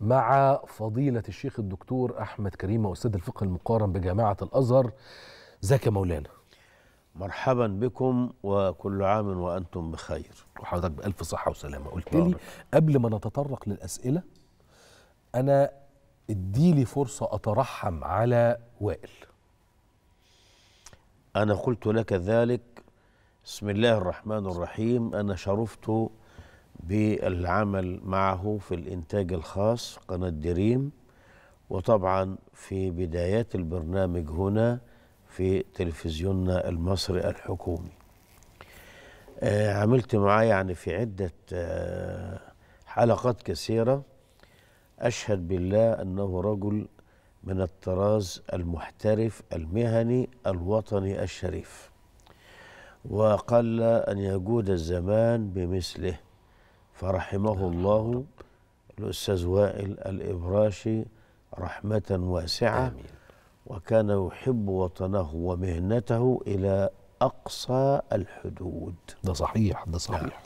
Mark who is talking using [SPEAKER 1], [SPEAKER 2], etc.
[SPEAKER 1] مع فضيلة الشيخ الدكتور أحمد كريم أستاذ الفقه المقارن بجامعة الأزهر زكى مولانا مرحبا بكم وكل عام وأنتم بخير وحضرتك بألف صحة وسلامة قلت لي قبل ما نتطرق للأسئلة أنا اديلي فرصة أترحم على وائل
[SPEAKER 2] أنا قلت لك ذلك بسم الله الرحمن الرحيم أنا شرفت بالعمل معه في الإنتاج الخاص قناة دريم وطبعا في بدايات البرنامج هنا في تلفزيوننا المصري الحكومي آه، عملت معاه يعني في عدة آه، حلقات كثيرة أشهد بالله أنه رجل من الطراز المحترف المهني الوطني الشريف وقل أن يجود الزمان بمثله فرحمه الله الأستاذ وائل الإبراشي رحمة واسعة آمين. وكان يحب وطنه ومهنته إلى أقصى الحدود ده صحيح ده صحيح نعم.